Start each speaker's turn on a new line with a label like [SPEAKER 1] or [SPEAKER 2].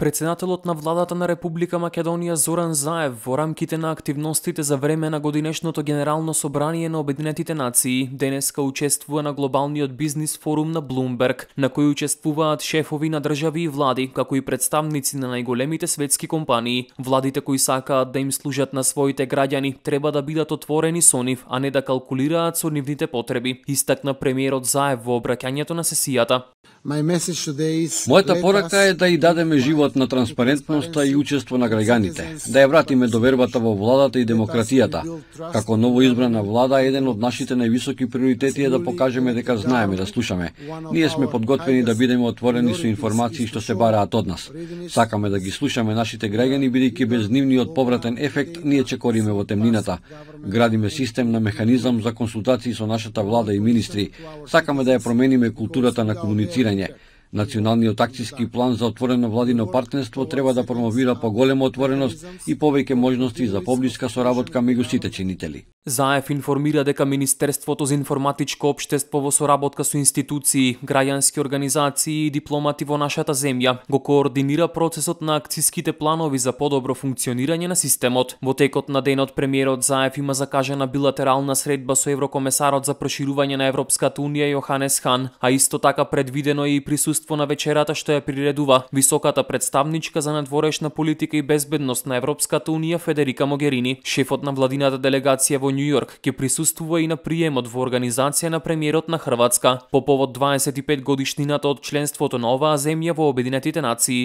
[SPEAKER 1] Председателот на владата на Република Македонија Зоран Заев во рамките на активностите за време на годинешното генерално собрание на Обединетите нации денеска учествува на глобалниот бизнис форум на Блумберг, на кој учествуваат шефови на држави и влади, како и представници на најголемите светски компании. Владите кои сакаат да им служат на своите граѓани треба да бидат отворени со нив, а не да калкулираат со нивните потреби, истакна премиерот Заев во обраќањето на сесијата.
[SPEAKER 2] Мојата порака е да ја дадеме живот на транспарентноста и учество на граѓаните, да ја вратиме довербата во владата и демократијата. Како новоизбрана влада, еден од нашите највисоки приоритети е да покажеме дека знаеме да слушаме. Ние сме подготвени да бидеме отворени со информации што се бараат од нас. Сакаме да ги слушаме нашите граѓани, бидејќи без нивниот повратен ефект ние чекориме во темнината. Градиме систем на механизам за консултации со нашата влада и министри. Сакаме да ја промениме културата на комуницирање финансирање. Националниот акцијски план за отворено владино партнерство треба да промовира поголема отвореност и повеќе можности за поблиска соработка меѓу сите чинители.
[SPEAKER 1] Заев информира дека Министерството за информатичко општество во соработка со институции, граѓански организации и дипломати во нашата земја го координира процесот на акциските планови за подобро функционирање на системот. Во текот на денот премиерот Заев има закажана билатерална средба со еврокомесарот за проширување на Европската унија Јоханес Хан, а исто така предвидено е и присуство на вечерата што ја приредува високата представничка за надворешна политика и безбедност на Европската унија Федерика Могерини, шефот на владината делегација во Нью Йорк ќе присуствува и на приемот во организација на премиерот на Хрватска по повод 25 годишнината од членството на оваа земја во Обединетите нации.